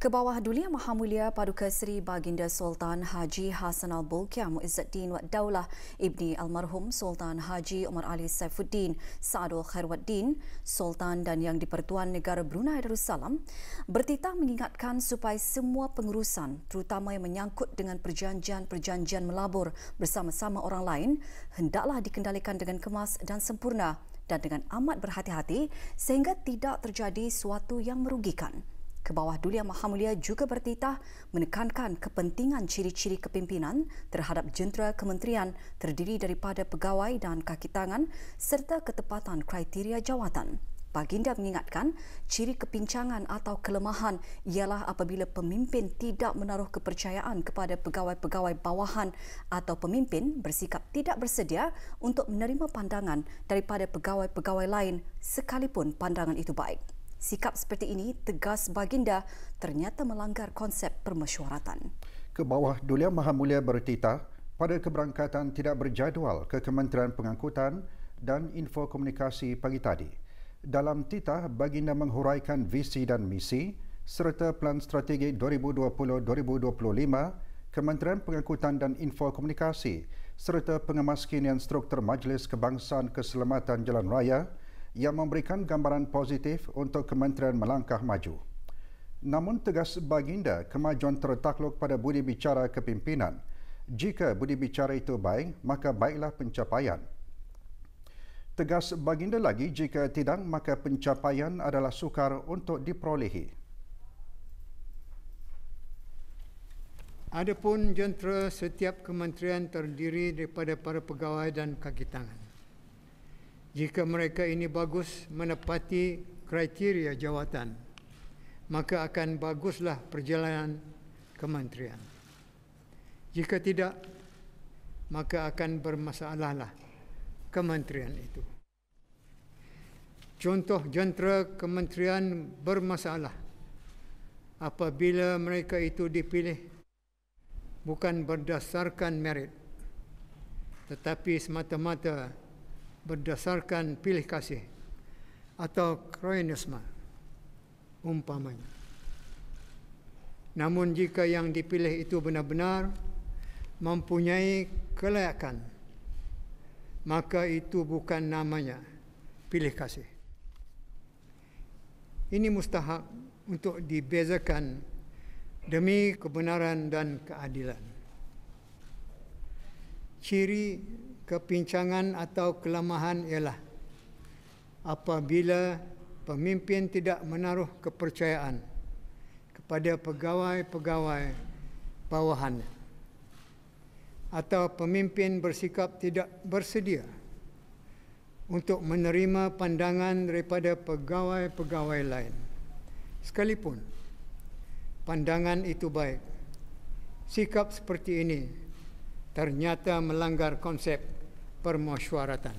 Ke bawah Dulia Maha Mulia Paduka Seri Baginda Sultan Haji Hassan al Bolkiah Muizzuddin Wad Daulah Ibni Almarhum Sultan Haji Omar Ali Saifuddin Saadul Khairwaddin Sultan dan Yang Dipertuan Negara Brunei Darussalam bertitah mengingatkan supaya semua pengurusan terutama yang menyangkut dengan perjanjian-perjanjian melabur bersama-sama orang lain hendaklah dikendalikan dengan kemas dan sempurna dan dengan amat berhati-hati sehingga tidak terjadi suatu yang merugikan ke bawah Dulia Maha Mulia juga bertitah menekankan kepentingan ciri-ciri kepimpinan terhadap jentera kementerian terdiri daripada pegawai dan kaki tangan serta ketepatan kriteria jawatan. Baginda mengingatkan ciri kepincangan atau kelemahan ialah apabila pemimpin tidak menaruh kepercayaan kepada pegawai-pegawai bawahan atau pemimpin bersikap tidak bersedia untuk menerima pandangan daripada pegawai-pegawai lain sekalipun pandangan itu baik. Sikap seperti ini, tegas Baginda, ternyata melanggar konsep permesyuaratan. Ke bawah Dulia Mulia bertitah, pada keberangkatan tidak berjadual ke Kementerian Pengangkutan dan Info Komunikasi pagi tadi. Dalam titah, Baginda menghuraikan visi dan misi serta Plan Strategi 2020-2025 Kementerian Pengangkutan dan Info Komunikasi serta pengemaskinian struktur Majlis Kebangsaan Keselamatan Jalan Raya yang memberikan gambaran positif untuk kementerian melangkah maju. Namun tegas baginda kemajuan tertakluk pada budi bicara kepimpinan. Jika budi bicara itu baik, maka baiklah pencapaian. Tegas baginda lagi jika tidak, maka pencapaian adalah sukar untuk diperolehi. Adapun jentera setiap kementerian terdiri daripada para pegawai dan kaki tangan jika mereka ini bagus menepati kriteria jawatan, maka akan baguslah perjalanan kementerian. Jika tidak, maka akan bermasalahlah kementerian itu. Contoh jentera kementerian bermasalah apabila mereka itu dipilih bukan berdasarkan merit tetapi semata-mata berdasarkan pilih kasih atau kroinisme umpamanya. Namun jika yang dipilih itu benar-benar mempunyai kelayakan, maka itu bukan namanya pilih kasih. Ini mustahak untuk dibezakan demi kebenaran dan keadilan. Ciri kepincangan atau kelemahan ialah apabila pemimpin tidak menaruh kepercayaan kepada pegawai-pegawai bawahan atau pemimpin bersikap tidak bersedia untuk menerima pandangan daripada pegawai-pegawai lain sekalipun pandangan itu baik sikap seperti ini ternyata melanggar konsep permesyuaratan.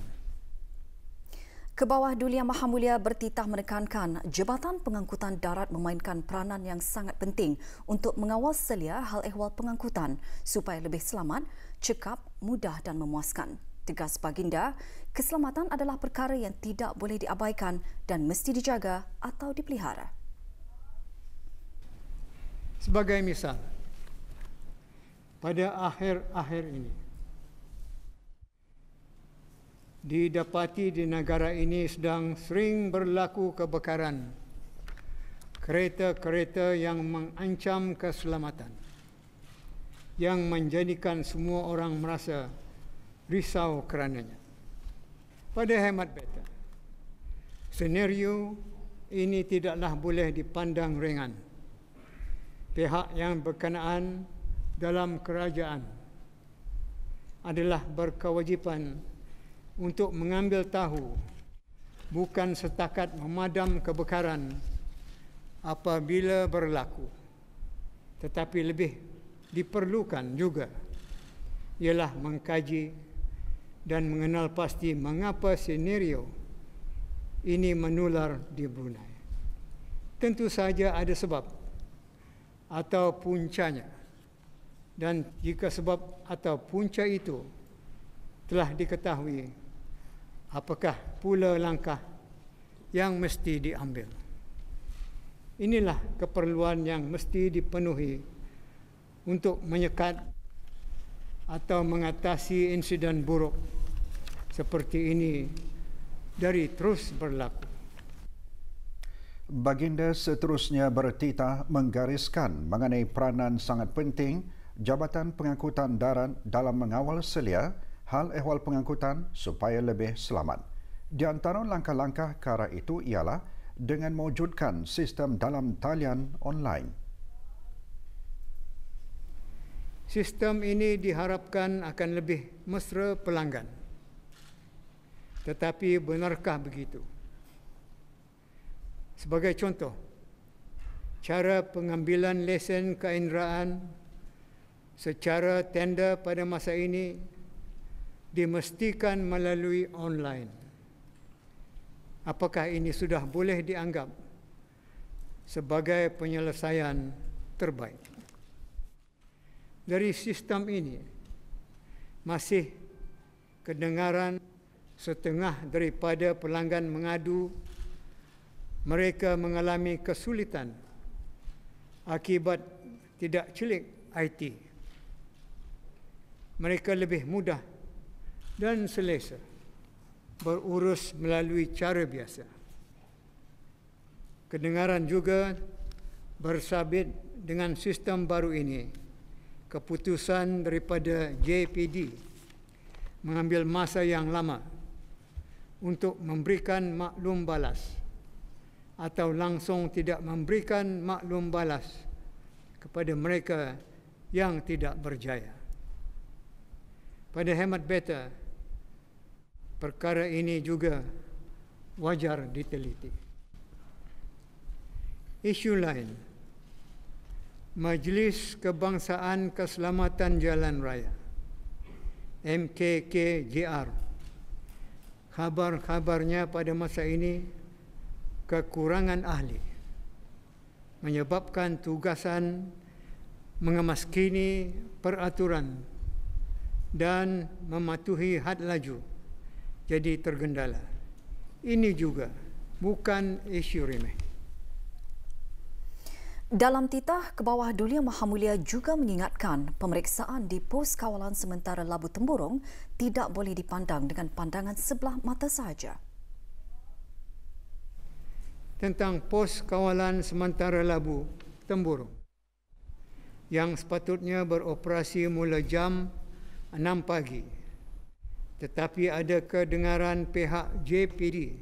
Kebawah Duli Yang Maha Mulia bertitah menekankan Jabatan Pengangkutan Darat memainkan peranan yang sangat penting untuk mengawal selia hal ehwal pengangkutan supaya lebih selamat, cekap, mudah dan memuaskan. Tegas Baginda, keselamatan adalah perkara yang tidak boleh diabaikan dan mesti dijaga atau dipelihara. Sebagai misal, pada akhir-akhir ini, didapati di negara ini sedang sering berlaku kebakaran kereta-kereta yang mengancam keselamatan yang menjadikan semua orang merasa risau kerananya. Pada hemat beta, senario ini tidaklah boleh dipandang ringan. Pihak yang berkenaan dalam kerajaan adalah berkewajipan untuk mengambil tahu bukan setakat memadam kebakaran apabila berlaku tetapi lebih diperlukan juga ialah mengkaji dan mengenal pasti mengapa senario ini menular di Brunei. Tentu saja ada sebab atau puncanya dan jika sebab atau punca itu telah diketahui apakah pula langkah yang mesti diambil. Inilah keperluan yang mesti dipenuhi untuk menyekat atau mengatasi insiden buruk seperti ini dari terus berlaku. Baginda seterusnya bertitah menggariskan mengenai peranan sangat penting Jabatan Pengangkutan Darat dalam mengawal selia hal ehwal pengangkutan supaya lebih selamat. Di antara langkah-langkah ke arah itu ialah dengan mewujudkan sistem dalam talian online. Sistem ini diharapkan akan lebih mesra pelanggan. Tetapi benarkah begitu? Sebagai contoh, cara pengambilan lesen keinderaan secara tender pada masa ini dimestikan melalui online. Apakah ini sudah boleh dianggap sebagai penyelesaian terbaik? Dari sistem ini, masih kedengaran setengah daripada pelanggan mengadu mereka mengalami kesulitan akibat tidak celik IT. Mereka lebih mudah dan selesa berurus melalui cara biasa. Kedengaran juga bersabit dengan sistem baru ini keputusan daripada JPD mengambil masa yang lama untuk memberikan maklum balas atau langsung tidak memberikan maklum balas kepada mereka yang tidak berjaya. Pada hemat Beta perkara ini juga wajar diteliti. Isu lain, Majlis Kebangsaan Keselamatan Jalan Raya, MKKJR, khabar-khabarnya pada masa ini kekurangan ahli menyebabkan tugasan mengemaskini peraturan dan mematuhi had laju jadi tergendala. Ini juga bukan isu remeh. Dalam titah ke bawah Maha Mulia juga mengingatkan pemeriksaan di pos kawalan sementara Labu Temburung tidak boleh dipandang dengan pandangan sebelah mata sahaja. Tentang pos kawalan sementara Labu Temburung yang sepatutnya beroperasi mula jam 6 pagi tetapi ada kedengaran pihak JPD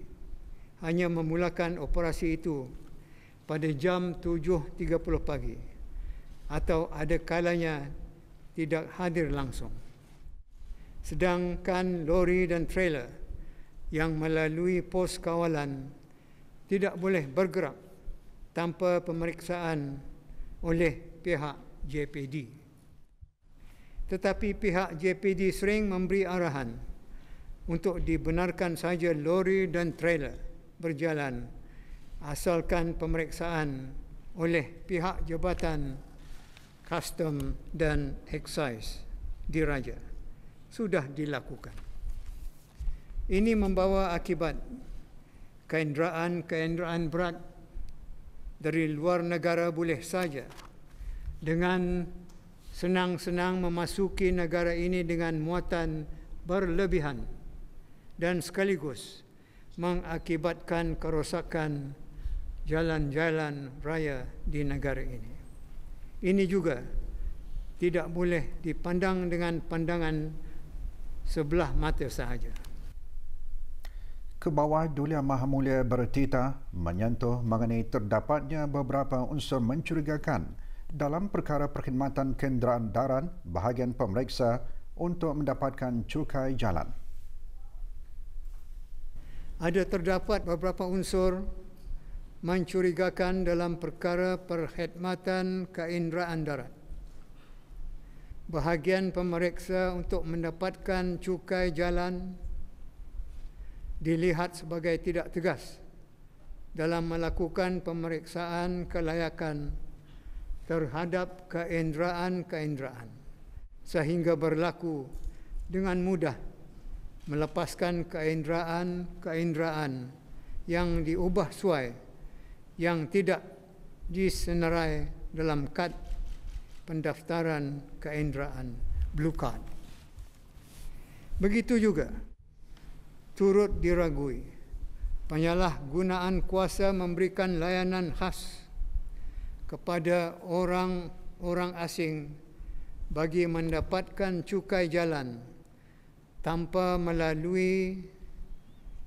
hanya memulakan operasi itu pada jam 7.30 pagi atau ada kalanya tidak hadir langsung. Sedangkan lori dan trailer yang melalui pos kawalan tidak boleh bergerak tanpa pemeriksaan oleh pihak JPD. Tetapi pihak JPD sering memberi arahan untuk dibenarkan saja lori dan trailer berjalan asalkan pemeriksaan oleh pihak jabatan custom dan excise diraja sudah dilakukan. Ini membawa akibat kenderaan-kenderaan berat dari luar negara boleh saja dengan senang-senang memasuki negara ini dengan muatan berlebihan dan sekaligus mengakibatkan kerosakan jalan-jalan raya di negara ini. Ini juga tidak boleh dipandang dengan pandangan sebelah mata sahaja. Kebawah Dulia Maha Mulia bertita menyentuh mengenai terdapatnya beberapa unsur mencurigakan dalam perkara perkhidmatan kenderaan darat bahagian pemeriksa untuk mendapatkan cukai jalan ada terdapat beberapa unsur mencurigakan dalam perkara perkhidmatan keinderaan darat. Bahagian pemeriksa untuk mendapatkan cukai jalan dilihat sebagai tidak tegas dalam melakukan pemeriksaan kelayakan terhadap keinderaan-keinderaan sehingga berlaku dengan mudah melepaskan keindraan-keindraan yang diubah suai, yang tidak disenarai dalam kad pendaftaran keindraan, blue card. Begitu juga, turut diragui, penyalahgunaan kuasa memberikan layanan khas kepada orang-orang asing bagi mendapatkan cukai jalan jalan tanpa melalui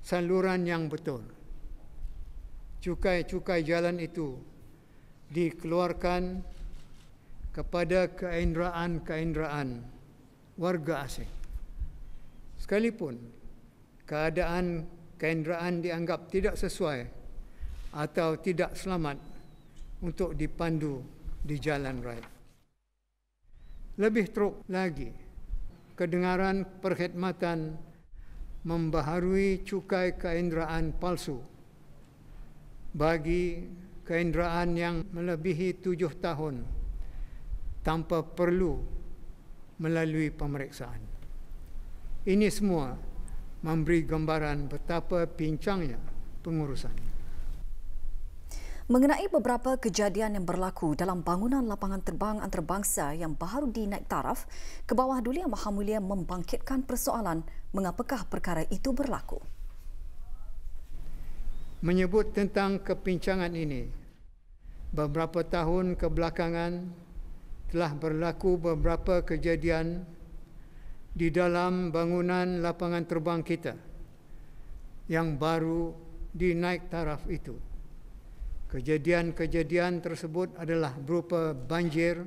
saluran yang betul. Cukai-cukai jalan itu dikeluarkan kepada keindraan-keindraan warga asing. Sekalipun keadaan keindraan dianggap tidak sesuai atau tidak selamat untuk dipandu di jalan raya. Lebih teruk lagi, kedengaran perkhidmatan membaharui cukai keindraan palsu bagi keindraan yang melebihi tujuh tahun tanpa perlu melalui pemeriksaan. Ini semua memberi gambaran betapa pincangnya pengurusannya. Mengenai beberapa kejadian yang berlaku dalam bangunan lapangan terbang antarabangsa yang baru dinaik taraf, kebawah bawah Duli Yang Maha Mulia membangkitkan persoalan mengapakah perkara itu berlaku. Menyebut tentang kepincangan ini, beberapa tahun kebelakangan telah berlaku beberapa kejadian di dalam bangunan lapangan terbang kita yang baru dinaik taraf itu. Kejadian-kejadian tersebut adalah berupa banjir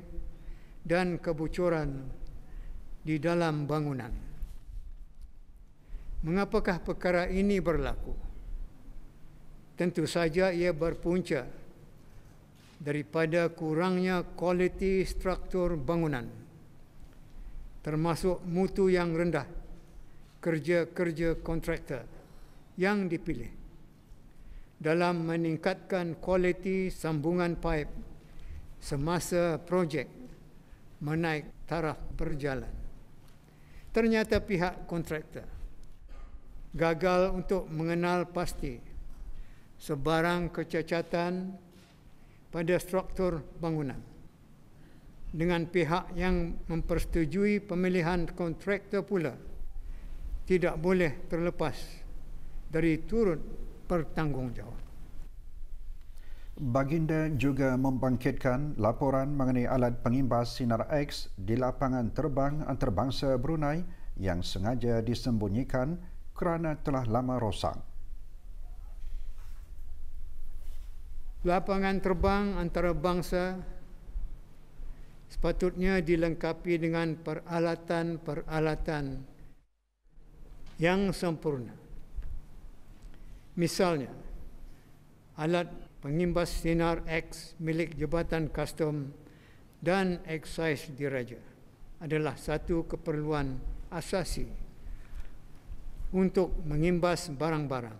dan kebocoran di dalam bangunan. Mengapakah perkara ini berlaku? Tentu saja ia berpunca daripada kurangnya kualiti struktur bangunan termasuk mutu yang rendah kerja-kerja kontraktor yang dipilih dalam meningkatkan kualiti sambungan pipe semasa projek menaik taraf berjalan. Ternyata pihak kontraktor gagal untuk mengenal pasti sebarang kecacatan pada struktur bangunan. Dengan pihak yang mempersetujui pemilihan kontraktor pula tidak boleh terlepas dari turut pertanggungjawab. Baginda juga membangkitkan laporan mengenai alat pengimbas sinar X di lapangan terbang antarabangsa Brunei yang sengaja disembunyikan kerana telah lama rosak. Lapangan terbang antarabangsa sepatutnya dilengkapi dengan peralatan-peralatan yang sempurna. Misalnya, alat pengimbas sinar X milik Jabatan Kustom dan Excise Diraja adalah satu keperluan asasi untuk mengimbas barang-barang.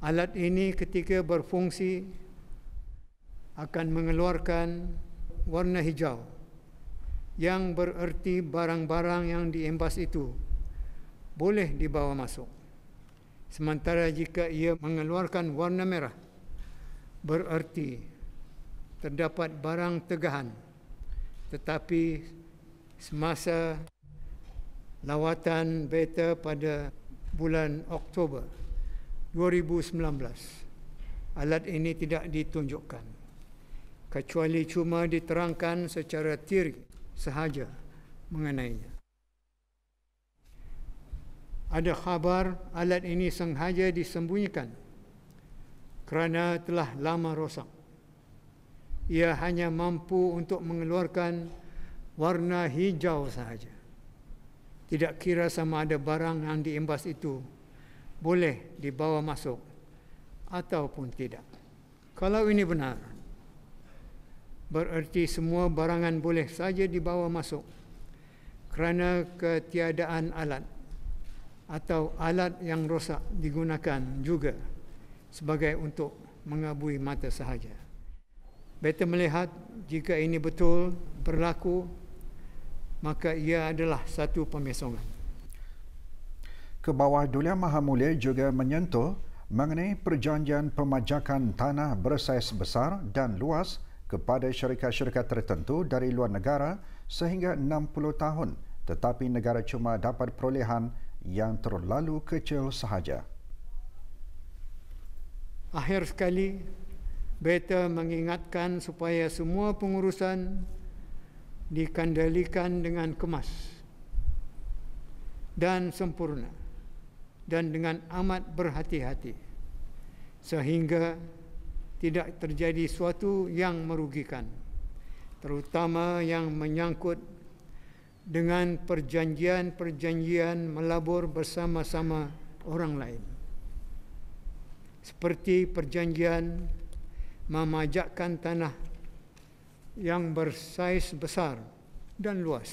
Alat ini ketika berfungsi akan mengeluarkan warna hijau yang bererti barang-barang yang diimbas itu boleh dibawa masuk. Sementara jika ia mengeluarkan warna merah, bererti terdapat barang tegahan. Tetapi semasa lawatan beta pada bulan Oktober 2019, alat ini tidak ditunjukkan. Kecuali cuma diterangkan secara teori sahaja mengenainya ada khabar alat ini sengaja disembunyikan kerana telah lama rosak. Ia hanya mampu untuk mengeluarkan warna hijau sahaja. Tidak kira sama ada barang yang diimbas itu boleh dibawa masuk ataupun tidak. Kalau ini benar, bererti semua barangan boleh saja dibawa masuk kerana ketiadaan alat atau alat yang rosak digunakan juga sebagai untuk mengabui mata sahaja. Better melihat jika ini betul berlaku maka ia adalah satu pemesongan. Kebawah Dulia Maha Mulia juga menyentuh mengenai perjanjian pemajakan tanah bersaiz besar dan luas kepada syarikat-syarikat tertentu dari luar negara sehingga 60 tahun tetapi negara cuma dapat perolehan yang terlalu kecil sahaja. Akhir sekali, beta mengingatkan supaya semua pengurusan dikendalikan dengan kemas dan sempurna dan dengan amat berhati-hati sehingga tidak terjadi suatu yang merugikan terutama yang menyangkut dengan perjanjian-perjanjian melabur bersama-sama orang lain. Seperti perjanjian memajakkan tanah yang bersaiz besar dan luas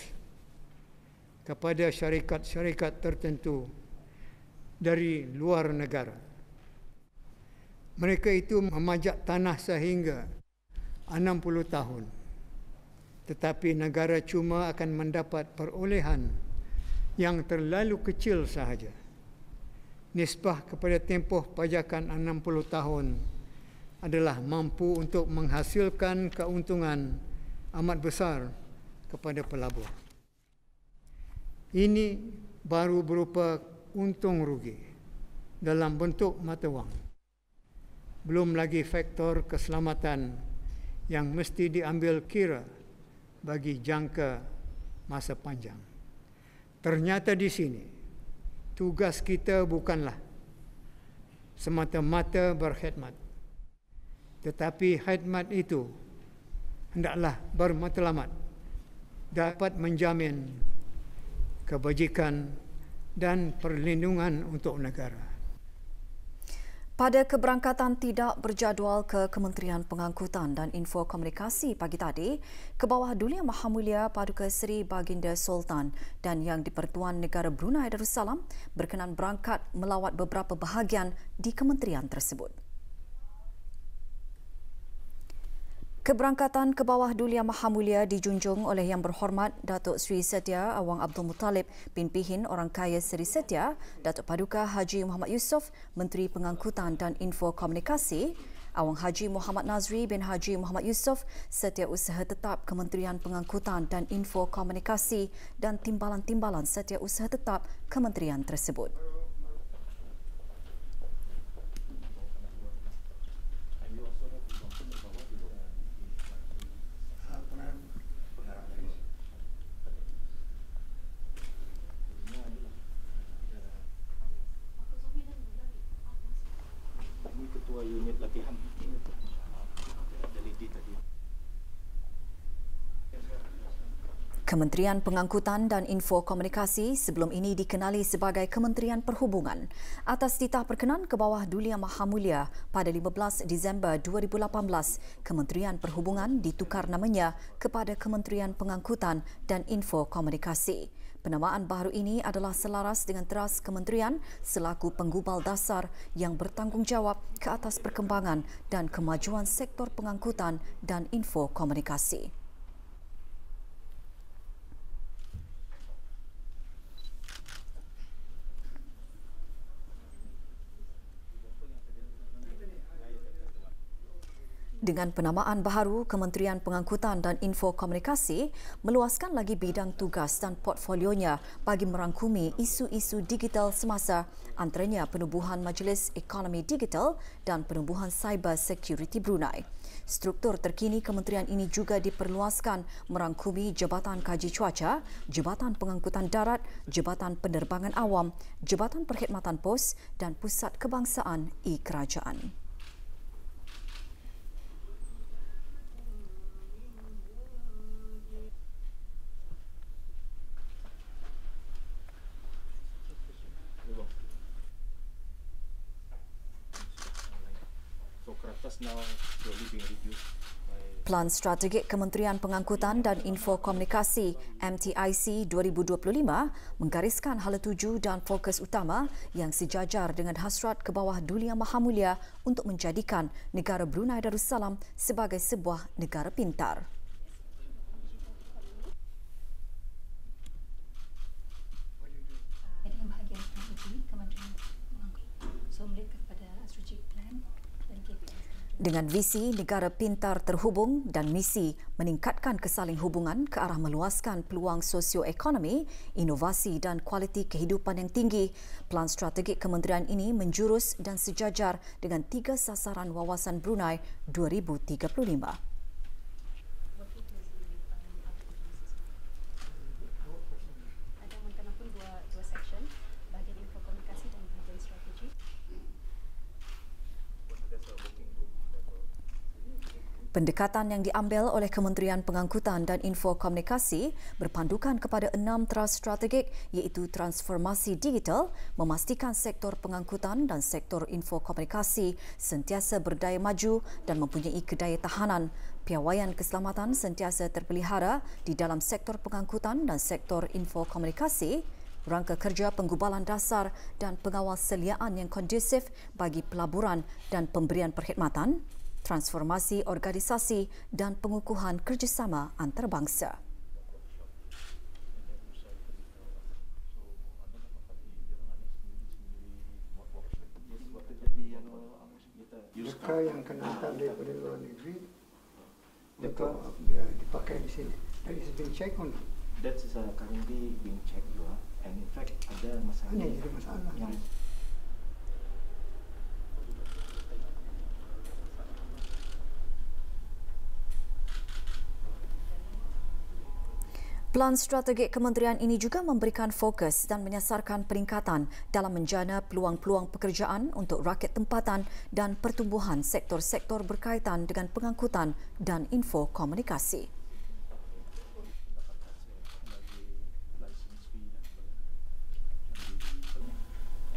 kepada syarikat-syarikat tertentu dari luar negara. Mereka itu memajak tanah sehingga 60 tahun tetapi negara cuma akan mendapat perolehan yang terlalu kecil sahaja nisbah kepada tempoh pajakan 60 tahun adalah mampu untuk menghasilkan keuntungan amat besar kepada pelabur. Ini baru berupa untung rugi dalam bentuk mata wang. Belum lagi faktor keselamatan yang mesti diambil kira bagi jangka masa panjang. Ternyata di sini tugas kita bukanlah semata-mata berkhidmat. Tetapi khidmat itu hendaklah bermatlamat dapat menjamin kebajikan dan perlindungan untuk negara. Pada keberangkatan tidak berjadual ke Kementerian Pengangkutan dan Info Komunikasi pagi tadi, ke bawah Dulia Maha Mulia Paduka Seri Baginda Sultan dan Yang di-Pertuan Negara Brunei Darussalam berkenan berangkat melawat beberapa bahagian di kementerian tersebut. Keberangkatan ke bawah Dulia Maha Mulia dijunjung oleh Yang Berhormat Datuk Sri Setia Awang Abdul Muttalib bin Pihin Orang Kaya Seri Setia, Datuk Paduka Haji Muhammad Yusof, Menteri Pengangkutan dan Info Komunikasi, Awang Haji Muhammad Nazri bin Haji Muhammad Yusof, Setia Usaha Tetap Kementerian Pengangkutan dan Info Komunikasi dan Timbalan-Timbalan Setia Usaha Tetap Kementerian tersebut. dua unit latihan Kementerian Pengangkutan dan Info Komunikasi sebelum ini dikenali sebagai Kementerian Perhubungan atas titah perkenan ke bawah Dulia Mulia pada 15 Disember 2018 Kementerian Perhubungan ditukar namanya kepada Kementerian Pengangkutan dan Info Komunikasi Penamaan baru ini adalah selaras dengan teras kementerian selaku penggubal dasar yang bertanggungjawab ke atas perkembangan dan kemajuan sektor pengangkutan dan info komunikasi. Dengan penamaan baru, Kementerian Pengangkutan dan Info Komunikasi meluaskan lagi bidang tugas dan portfolionya bagi merangkumi isu-isu digital semasa, antaranya penubuhan Majlis Ekonomi Digital dan penubuhan Cyber Security Brunei. Struktur terkini kementerian ini juga diperluaskan merangkumi Jabatan Kaji Cuaca, Jabatan Pengangkutan Darat, Jabatan Penerbangan Awam, Jabatan Perkhidmatan Pos dan Pusat Kebangsaan i Kerajaan. Plan Strategik Kementerian Pengangkutan dan Info Komunikasi MTIC 2025 menggariskan hala tuju dan fokus utama yang sejajar dengan hasrat ke bawah Dunia Maha Mulia untuk menjadikan negara Brunei Darussalam sebagai sebuah negara pintar. Dengan visi negara pintar terhubung dan misi meningkatkan kesaling hubungan ke arah meluaskan peluang sosioekonomi, inovasi dan kualiti kehidupan yang tinggi, pelan strategik kementerian ini menjurus dan sejajar dengan tiga sasaran wawasan Brunei 2035. Pendekatan yang diambil oleh Kementerian Pengangkutan dan Infokomunikasi berpandukan kepada enam teras strategik iaitu transformasi digital, memastikan sektor pengangkutan dan sektor infokomunikasi sentiasa berdaya maju dan mempunyai kedaya tahanan. Piawaian keselamatan sentiasa terpelihara di dalam sektor pengangkutan dan sektor infokomunikasi rangka kerja penggubalan dasar dan pengawas seliaan yang kondusif bagi pelaburan dan pemberian perkhidmatan transformasi organisasi dan pengukuhan kerjasama antarabangsa. Mereka yang kena hantar daripada luar negeri Mereka dipakai di sini That is being checked on That is uh, currently being checked juga And in fact ada masalah Ini ada masalah ya. Plan strategik kementerian ini juga memberikan fokus dan menyasarkan peningkatan dalam menjana peluang-peluang pekerjaan untuk rakyat tempatan dan pertumbuhan sektor-sektor berkaitan dengan pengangkutan dan info komunikasi.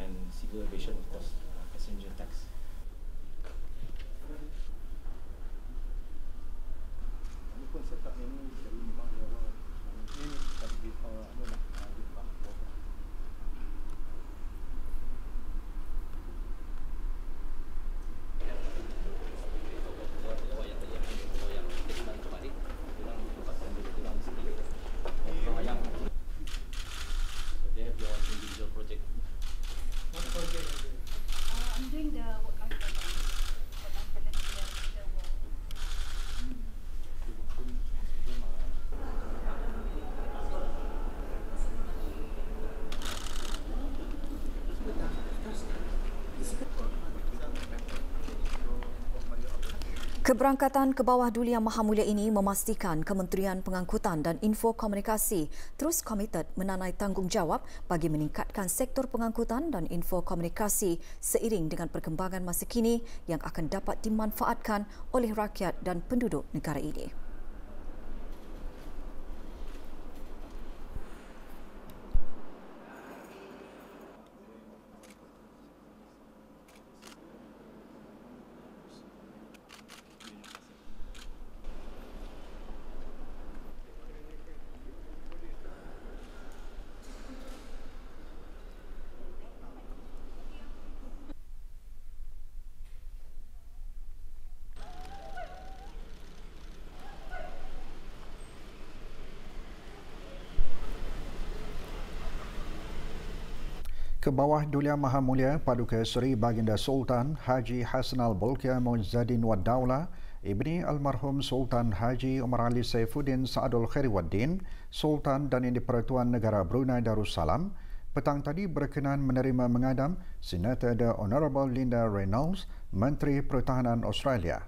And civil aviation. Keberangkatan ke bawah Duli Yang Maha Mulia ini memastikan Kementerian Pengangkutan dan Info Komunikasi terus komited menanai tanggungjawab bagi meningkatkan sektor pengangkutan dan info komunikasi seiring dengan perkembangan masa kini yang akan dapat dimanfaatkan oleh rakyat dan penduduk negara ini. bawah Dulia Maha Mulia Paduka Seri Baginda Sultan Haji Hasnal Bolkia Mujadin Wadawla Ibni Almarhum Sultan Haji Umar Ali Saifuddin Saadul Khairiwaddin Sultan dan Yang Dipertuan Negara Brunei Darussalam petang tadi berkenan menerima mengadam Senator The Honorable Linda Reynolds Menteri Pertahanan Australia.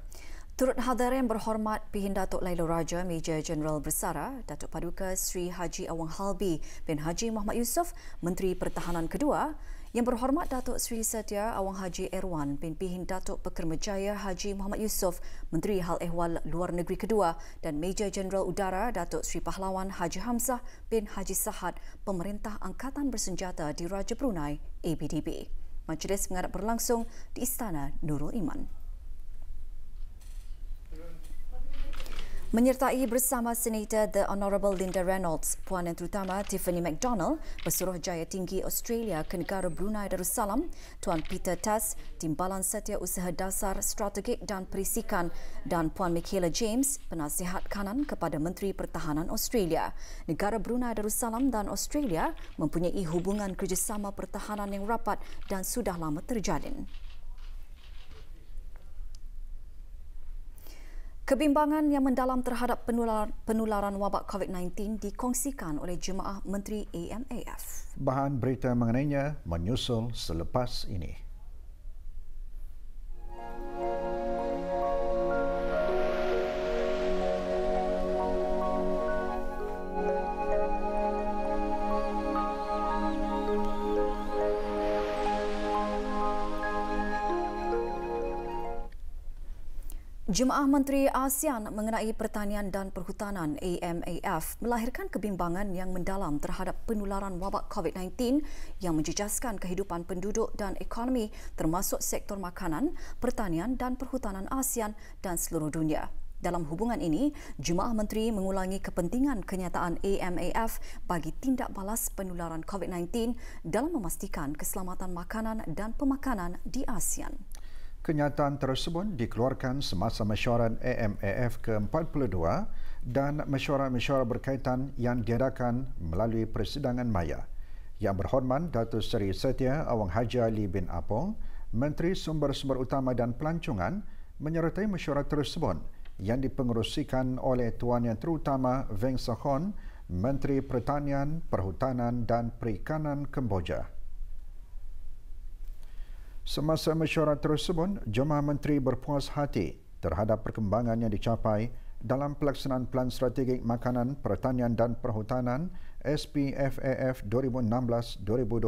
Turut hadir yang berhormat Pihin Datuk Lailo Raja Major Jeneral Bersara, Datuk Paduka Sri Haji Awang Halbi bin Haji Muhammad Yusof, Menteri Pertahanan Kedua, yang berhormat Datuk Sri Setia Awang Haji Erwan bin Pihin Datuk Pekermejaya Haji Muhammad Yusof, Menteri Hal Ehwal Luar Negeri Kedua dan Meja Jeneral Udara Datuk Sri Pahlawan Haji Hamzah bin Haji Sahad, Pemerintah Angkatan Bersenjata di Raja Brunei, ABDB. Majlis mengadap berlangsung di Istana Nurul Iman. Menyertai bersama Senator The Honourable Linda Reynolds, Puan Yang Terutama Tiffany MacDonald, Pesuruh Jaya Tinggi Australia ke negara Brunei Darussalam, Tuan Peter Tass, Timbalan Setiausaha Dasar Strategik dan Perisikan dan Puan Michaela James, Penasihat Kanan kepada Menteri Pertahanan Australia. Negara Brunei Darussalam dan Australia mempunyai hubungan kerjasama pertahanan yang rapat dan sudah lama terjalin. Kebimbangan yang mendalam terhadap penular, penularan wabak COVID-19 dikongsikan oleh Jemaah Menteri AMAF. Bahan berita mengenainya menyusul selepas ini. Jemaah Menteri ASEAN mengenai Pertanian dan Perhutanan AMAF melahirkan kebimbangan yang mendalam terhadap penularan wabak COVID-19 yang menjejaskan kehidupan penduduk dan ekonomi termasuk sektor makanan, pertanian dan perhutanan ASEAN dan seluruh dunia. Dalam hubungan ini, Jemaah Menteri mengulangi kepentingan kenyataan AMAF bagi tindak balas penularan COVID-19 dalam memastikan keselamatan makanan dan pemakanan di ASEAN. Kenyataan tersebut dikeluarkan semasa mesyuarat AMAF ke-42 dan mesyuarat-mesyuarat berkaitan yang diadakan melalui persidangan maya. Yang berhormat Datuk Seri Setia Awang Haji Ali bin Apong, Menteri Sumber-Sumber Utama dan Pelancongan menyertai mesyuarat tersebut yang dipengerusikan oleh Tuan Yang Terutama Veng Sohon, Menteri Pertanian, Perhutanan dan Perikanan Kemboja. Semasa mesyuarat tersebut, Jemaah Menteri berpuas hati terhadap perkembangan yang dicapai dalam pelaksanaan Plan Strategik Makanan, Pertanian dan Perhutanan SPFAF 2016-2025.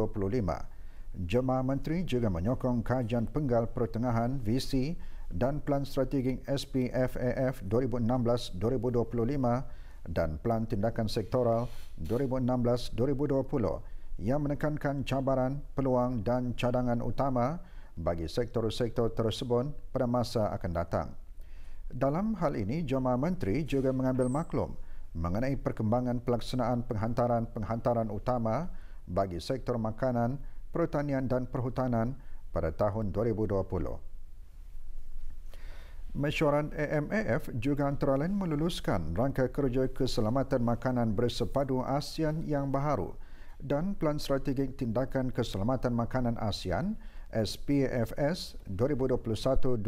Jemaah Menteri juga menyokong kajian penggal pertengahan VC dan Plan Strategik SPFAF 2016-2025 dan Plan Tindakan Sektoral 2016-2020 yang menekankan cabaran, peluang dan cadangan utama bagi sektor-sektor tersebut pada masa akan datang. Dalam hal ini, Jemaah Menteri juga mengambil maklum mengenai perkembangan pelaksanaan penghantaran-penghantaran utama bagi sektor makanan, pertanian dan perhutanan pada tahun 2020. Mesyuarat AMAF juga antara lain meluluskan rangka kerja keselamatan makanan bersepadu ASEAN yang baharu dan Plan Strategik Tindakan Keselamatan Makanan ASEAN yang SPFS 2021-2025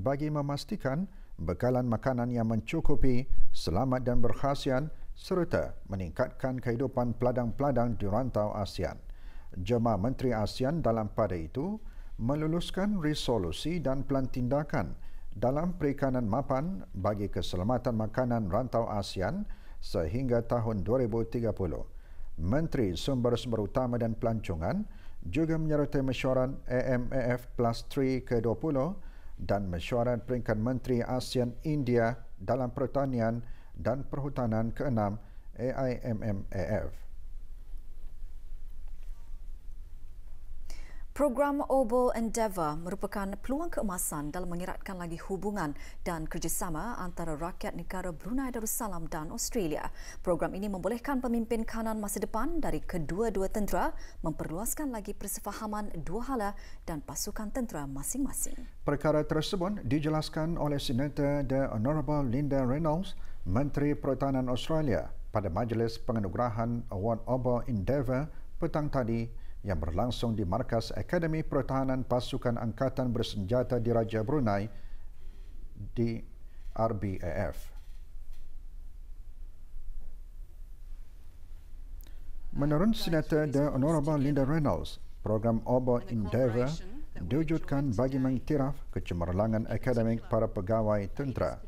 bagi memastikan bekalan makanan yang mencukupi, selamat dan berkhasian serta meningkatkan kehidupan peladang-peladang di rantau ASEAN. Jemaah Menteri ASEAN dalam pada itu meluluskan resolusi dan pelan tindakan dalam perikanan mapan bagi keselamatan makanan rantau ASEAN sehingga tahun 2030. Menteri Sumber Sumber Utama dan Pelancongan juga menyertai mesyuarat AMAF Plus 3 ke-20 dan mesyuarat peringkat Menteri ASEAN India dalam Pertanian dan Perhutanan ke-6 AIMMAF. Program Oval Endeavour merupakan peluang keemasan dalam mengeratkan lagi hubungan dan kerjasama antara rakyat negara Brunei Darussalam dan Australia. Program ini membolehkan pemimpin kanan masa depan dari kedua-dua tentera memperluaskan lagi persefahaman dua hala dan pasukan tentera masing-masing. Perkara tersebut dijelaskan oleh Senator The Honourable Linda Reynolds, Menteri Pertahanan Australia pada Majlis Penganugerahan Award Oval Endeavour petang tadi yang berlangsung di Markas Akademi Pertahanan Pasukan Angkatan Bersenjata di Raja Brunei di RBAF. Menurut Senator The Honorable Linda Reynolds, program OBO Endeavour diwujudkan bagi mengiktiraf kecemerlangan akademik para pegawai tentera.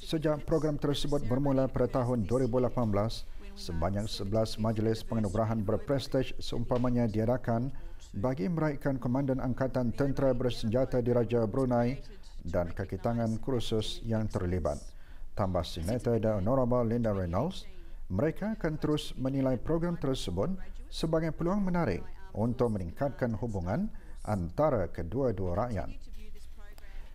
Sejak program tersebut bermula pada tahun 2018, sebanyak 11 majlis penganugerahan berprestij seumpamanya diadakan bagi meraihkan Komandan Angkatan Tentera Bersenjata Diraja Brunei dan kakitangan kursus yang terlibat. Tambah Senator dan Honorable Linda Reynolds, mereka akan terus menilai program tersebut sebagai peluang menarik untuk meningkatkan hubungan antara kedua-dua rakyat.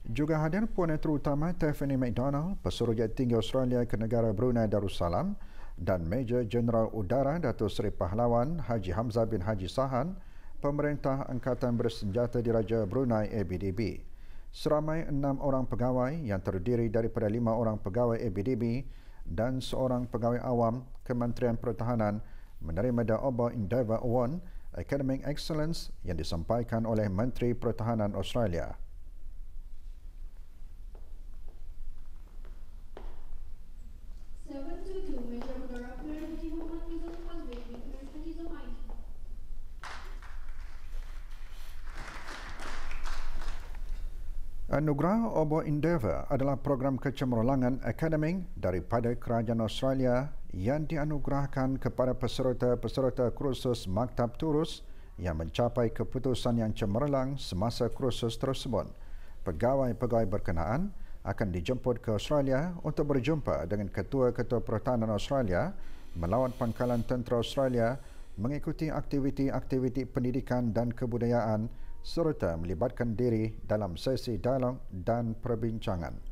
Juga hadir Puan Terutama Tiffany McDonald, pesuruhjaya tinggi Australia ke negara Brunei Darussalam, dan Major Jeneral Udara Dato Seri Pahlawan Haji Hamzah bin Haji Sahan, Pemerintah Angkatan Bersenjata Diraja Brunei ABDB. Seramai enam orang pegawai yang terdiri daripada lima orang pegawai ABDB dan seorang pegawai awam Kementerian Pertahanan menerima The Ober Endeavour Award Academic Excellence yang disampaikan oleh Menteri Pertahanan Australia. Anugerah Obor Endeavour adalah program kecemerlangan akademik daripada Kerajaan Australia yang dianugerahkan kepada peserta-peserta kursus Maktab Turus yang mencapai keputusan yang cemerlang semasa kursus tersebut. Pegawai-pegawai berkenaan akan dijemput ke Australia untuk berjumpa dengan Ketua-Ketua Pertahanan Australia melawat Pangkalan Tentera Australia mengikuti aktiviti-aktiviti pendidikan dan kebudayaan serta melibatkan diri dalam sesi dialog dan perbincangan.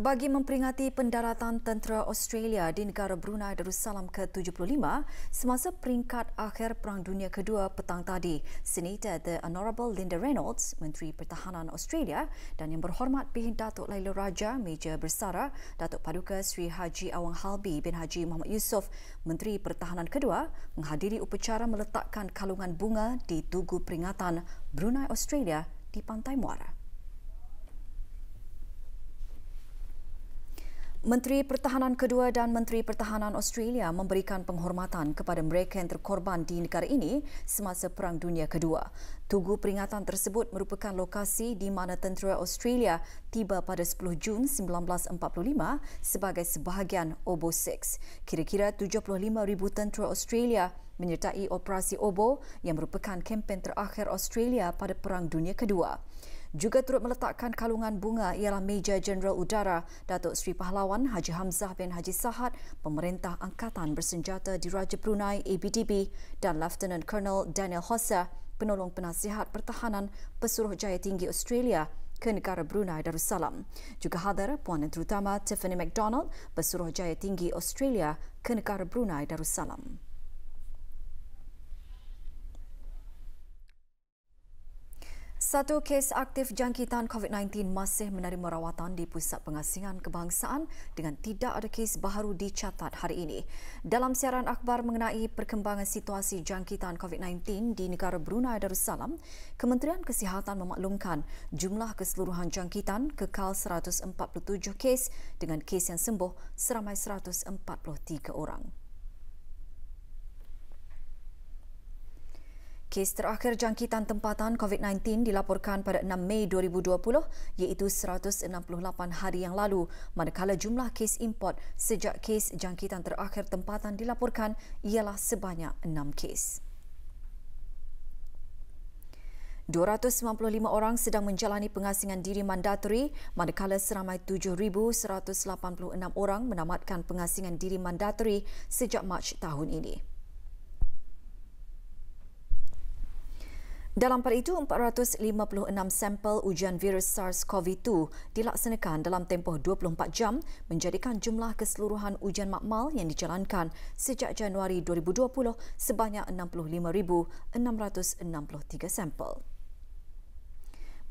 Bagi memperingati pendaratan tentera Australia di negara Brunei Darussalam ke-75 semasa peringkat akhir Perang Dunia Kedua petang tadi, Senator The Honourable Linda Reynolds, Menteri Pertahanan Australia dan yang berhormat Pihin Datuk Laila Raja, Meja Bersara, Datuk Paduka Sri Haji Awang Halbi bin Haji Muhammad Yusof, Menteri Pertahanan Kedua, menghadiri upacara meletakkan kalungan bunga di Tugu Peringatan Brunei Australia di Pantai Muara. Menteri Pertahanan Kedua dan Menteri Pertahanan Australia memberikan penghormatan kepada mereka yang terkorban di negara ini semasa Perang Dunia Kedua. Tugu peringatan tersebut merupakan lokasi di mana tentera Australia tiba pada 10 Jun 1945 sebagai sebahagian OBO 6. Kira-kira ribu tentera Australia menyertai operasi OBO yang merupakan kempen terakhir Australia pada Perang Dunia Kedua juga turut meletakkan kalungan bunga ialah Meja Jeneral Udara Datuk Seri Pahlawan Haji Hamzah bin Haji Sahad, Pemerintah Angkatan Bersenjata di Diraja Brunei ABDB dan Lieutenant Colonel Daniel Hossa, Penolong Penasihat Pertahanan Pesuruhjaya Tinggi Australia ke negara Brunei Darussalam. Juga hadir Puan Terutama Tiffany MacDonald, Pesuruhjaya Tinggi Australia ke negara Brunei Darussalam. Satu kes aktif jangkitan COVID-19 masih menerima rawatan di Pusat Pengasingan Kebangsaan dengan tidak ada kes baru dicatat hari ini. Dalam siaran akhbar mengenai perkembangan situasi jangkitan COVID-19 di negara Brunei Darussalam, Kementerian Kesihatan memaklumkan jumlah keseluruhan jangkitan kekal 147 kes dengan kes yang sembuh seramai 143 orang. Kes terakhir jangkitan tempatan COVID-19 dilaporkan pada 6 Mei 2020 iaitu 168 hari yang lalu manakala jumlah kes import sejak kes jangkitan terakhir tempatan dilaporkan ialah sebanyak 6 kes. 295 orang sedang menjalani pengasingan diri mandatori manakala seramai 7186 orang menamatkan pengasingan diri mandatori sejak Mac tahun ini. Dalam pada itu, 456 sampel ujian virus SARS-CoV-2 dilaksanakan dalam tempoh 24 jam menjadikan jumlah keseluruhan ujian makmal yang dijalankan sejak Januari 2020 sebanyak 65,663 sampel.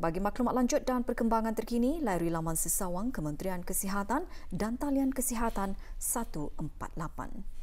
Bagi maklumat lanjut dan perkembangan terkini, layari laman sesawang Kementerian Kesihatan dan Talian Kesihatan 148.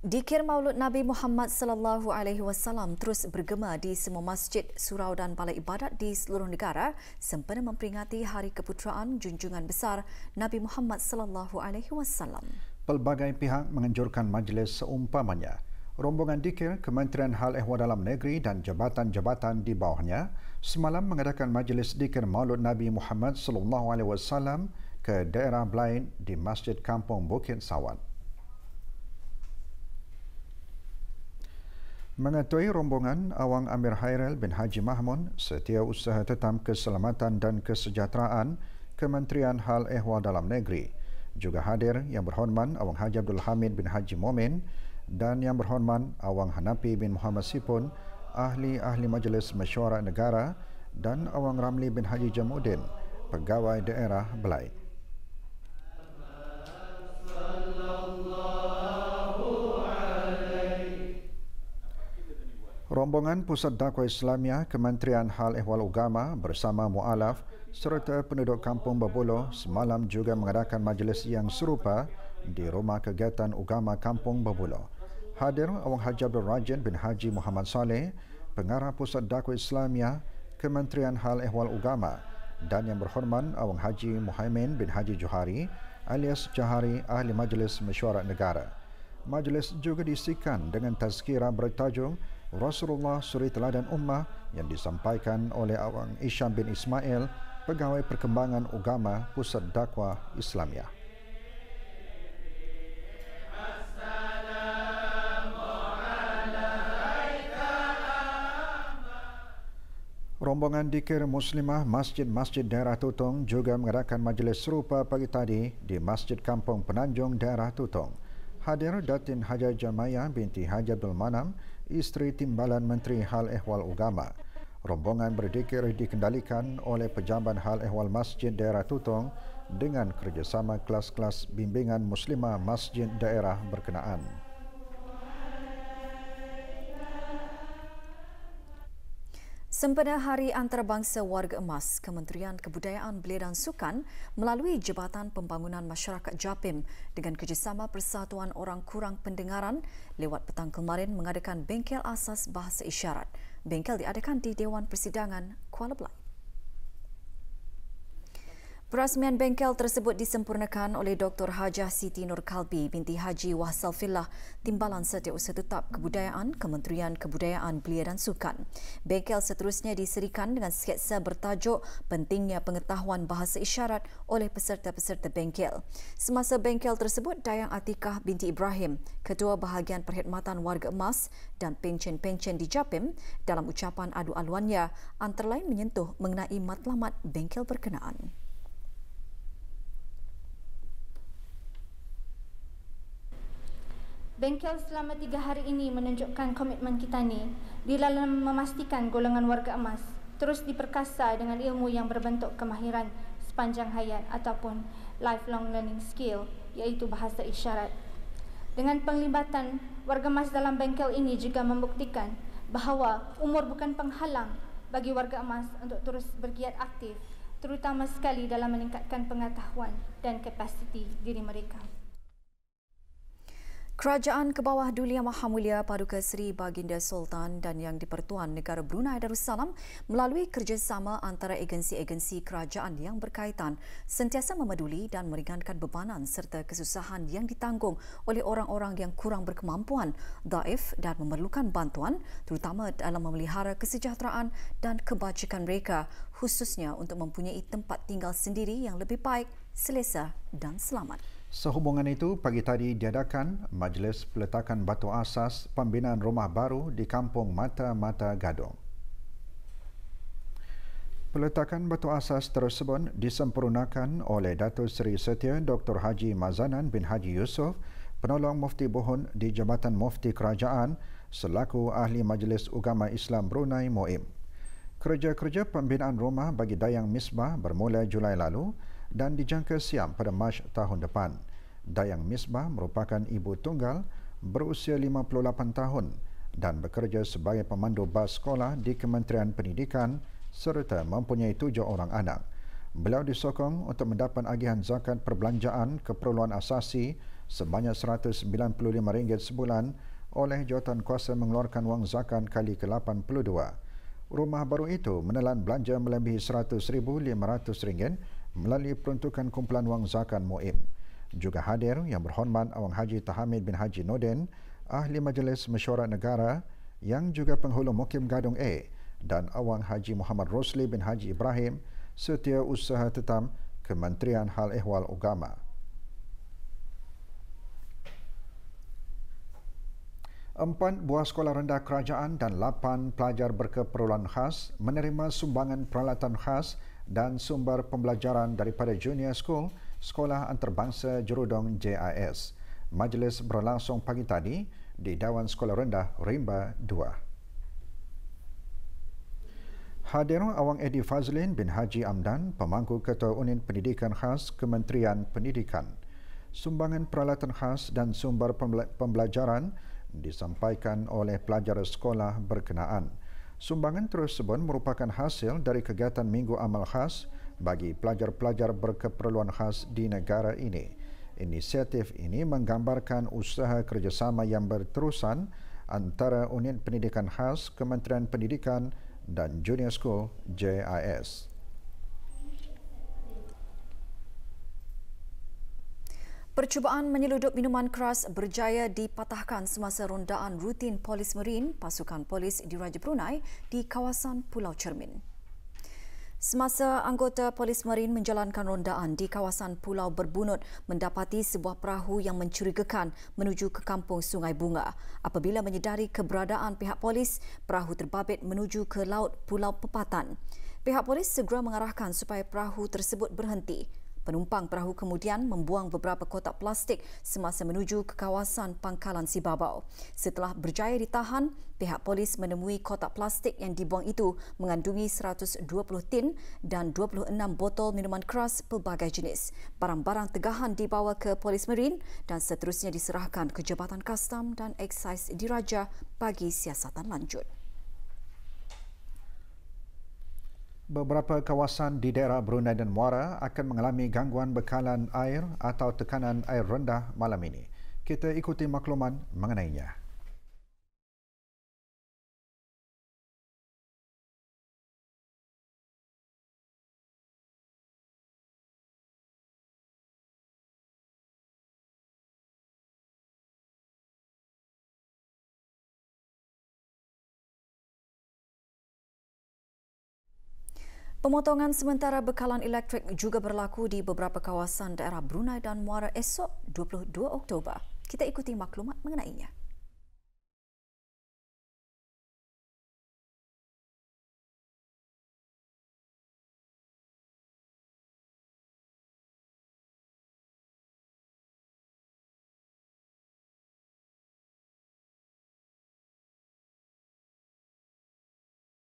Dikir Maulud Nabi Muhammad sallallahu alaihi wasallam terus bergema di semua masjid, surau dan balai ibadat di seluruh negara sempena memperingati Hari Keputeraan Junjungan Besar Nabi Muhammad sallallahu alaihi wasallam. Pelbagai pihak menganjurkan majlis seumpamanya rombongan dikir Kementerian Hal Ehwal Dalam Negeri dan jabatan-jabatan di bawahnya semalam mengadakan majlis dikir Maulud Nabi Muhammad sallallahu alaihi wasallam ke daerah lain di Masjid Kampung Bukit Sawan. Mengetuai rombongan Awang Amir Hairil bin Haji Mahmud, Setiausaha Tetam Keselamatan dan Kesejahteraan Kementerian Hal Ehwal Dalam Negeri. Juga hadir Yang Berhormat Awang Haji Abdul Hamid bin Haji Momin dan Yang Berhormat Awang Hanapi bin Muhammad Sipun, Ahli-Ahli Majlis Mesyuarat Negara dan Awang Ramli bin Haji Jamuddin, Pegawai Daerah Belait. Rombongan Pusat Dakwah Islamiah Kementerian Hal Ehwal Ugama bersama Mu'alaf serta penduduk kampung Babulo semalam juga mengadakan majlis yang serupa di Rumah Kegiatan Ugama Kampung Babulo. Hadir Awang Haji Abdul Rajin bin Haji Muhammad Saleh, Pengarah Pusat Dakwah Islamiah Kementerian Hal Ehwal Ugama dan yang berhormat Awang Haji Muhaimin bin Haji Johari alias Johari Ahli Majlis Mesyuarat Negara. Majlis juga disikan dengan tazkirah bertajung Rasulullah Suri Teladan Ummah yang disampaikan oleh Awang Isyam bin Ismail, Pegawai Perkembangan Agama Pusat Dakwah Islamiah. Rombongan dikir muslimah masjid-masjid daerah Tutong juga mengadakan majlis serupa pagi tadi di Masjid Kampung Penanjung daerah Tutong. Hadir Datin Haja Jamaya binti Haja Abdul Manam Istri Timbalan Menteri Hal Ehwal Ugama. Rombongan berdikir dikendalikan oleh Pejabat Hal Ehwal Masjid Daerah Tutong dengan kerjasama kelas-kelas bimbingan muslimah masjid daerah berkenaan. Sempena Hari Antarabangsa Warga Emas, Kementerian Kebudayaan Belia dan Sukan melalui Jabatan Pembangunan Masyarakat JAPIM dengan kerjasama Persatuan Orang Kurang Pendengaran lewat petang kemarin mengadakan bengkel asas bahasa isyarat. Bengkel diadakan di Dewan Persidangan Kuala Belayar. Perasmian bengkel tersebut disempurnakan oleh Dr. Hajah Siti Nur Kalbi binti Haji Wahsal Timbalan Setiausaha Tetap Kebudayaan Kementerian Kebudayaan Belia dan Sukan. Bengkel seterusnya diserikan dengan sketsa bertajuk Pentingnya Pengetahuan Bahasa Isyarat oleh peserta-peserta bengkel. Semasa bengkel tersebut, Dayang Atikah binti Ibrahim, Ketua Bahagian Perkhidmatan Warga Emas dan Pencen-Pencen di Japim dalam ucapan adu aluannya antara lain menyentuh mengenai matlamat bengkel berkenaan. Bengkel selama tiga hari ini menunjukkan komitmen kita ini di dalam memastikan golongan warga emas terus diperkasa dengan ilmu yang berbentuk kemahiran sepanjang hayat ataupun lifelong learning skill iaitu bahasa isyarat. Dengan penglibatan warga emas dalam bengkel ini juga membuktikan bahawa umur bukan penghalang bagi warga emas untuk terus bergiat aktif terutama sekali dalam meningkatkan pengetahuan dan kapasiti diri mereka. Kerajaan kebawah dunia Dulia Maha Mulia Paduka Seri Baginda Sultan dan Yang dipertuan Negara Brunei Darussalam melalui kerjasama antara agensi-agensi kerajaan yang berkaitan sentiasa memeduli dan meringankan bebanan serta kesusahan yang ditanggung oleh orang-orang yang kurang berkemampuan, daif dan memerlukan bantuan terutama dalam memelihara kesejahteraan dan kebajikan mereka khususnya untuk mempunyai tempat tinggal sendiri yang lebih baik, selesa dan selamat. Sehubungan itu, pagi tadi diadakan Majlis Peletakan Batu Asas Pembinaan Rumah Baru di Kampung Mata-Mata Gadong. Peletakan batu asas tersebut disempurnakan oleh Datuk Seri Setia Dr. Haji Mazanan bin Haji Yusof, penolong Mufti Bohun di Jabatan Mufti Kerajaan selaku Ahli Majlis Ugama Islam Brunei Moim. Kerja-kerja pembinaan rumah bagi Dayang Misbah bermula Julai lalu dan dijangka siap pada Mac tahun depan. Dayang Misbah merupakan ibu tunggal berusia 58 tahun dan bekerja sebagai pemandu bas sekolah di Kementerian Pendidikan serta mempunyai tujuh orang anak. Beliau disokong untuk mendapat agihan zakat perbelanjaan keperluan asasi sebanyak RM195 sebulan oleh jawatan kuasa mengeluarkan wang zakat kali ke-82. Rumah baru itu menelan belanja melebihi RM100,500 melalui peruntukan kumpulan wang zakat Muim. Juga hadir yang berhormat Awang Haji Tahamid bin Haji Nodin, Ahli Majlis Mesyuarat Negara yang juga penghulu Mokim Gadung A dan Awang Haji Muhammad Rosli bin Haji Ibrahim setia usaha tetam Kementerian Hal Ehwal Ugama. Empat buah sekolah rendah kerajaan dan lapan pelajar berkeperluan khas menerima sumbangan peralatan khas dan sumber pembelajaran daripada Junior School, Sekolah Antarabangsa Jerudong JIS. Majlis berlangsung pagi tadi di Dewan Sekolah Rendah Rimba 2. Hadir Awang Edi Fazlin bin Haji Amdan, pemangku Ketua Unit Pendidikan Khas Kementerian Pendidikan. Sumbangan peralatan khas dan sumber pembelajaran disampaikan oleh pelajar sekolah berkenaan. Sumbangan tersebut merupakan hasil dari kegiatan Minggu Amal Khas bagi pelajar-pelajar berkeperluan khas di negara ini. Inisiatif ini menggambarkan usaha kerjasama yang berterusan antara Unit Pendidikan Khas Kementerian Pendidikan dan Junior School JIS. Percubaan menyeludup minuman keras berjaya dipatahkan semasa rondaan rutin polis marin pasukan polis di Raja Brunei di kawasan Pulau Cermin. Semasa anggota polis marin menjalankan rondaan di kawasan Pulau Berbunut mendapati sebuah perahu yang mencurigakan menuju ke kampung Sungai Bunga. Apabila menyedari keberadaan pihak polis, perahu terbabit menuju ke laut Pulau Pepatan. Pihak polis segera mengarahkan supaya perahu tersebut berhenti. Penumpang perahu kemudian membuang beberapa kotak plastik semasa menuju ke kawasan pangkalan Sibabau. Setelah berjaya ditahan, pihak polis menemui kotak plastik yang dibuang itu mengandungi 120 tin dan 26 botol minuman keras pelbagai jenis. Barang-barang tegahan dibawa ke polis marin dan seterusnya diserahkan ke Jabatan Kastam dan Excise Diraja bagi siasatan lanjut. Beberapa kawasan di daerah Brunei dan Muara akan mengalami gangguan bekalan air atau tekanan air rendah malam ini. Kita ikuti makluman mengenainya. Pemotongan sementara bekalan elektrik juga berlaku di beberapa kawasan daerah Brunei dan Muara esok 22 Oktober. Kita ikuti maklumat mengenainya.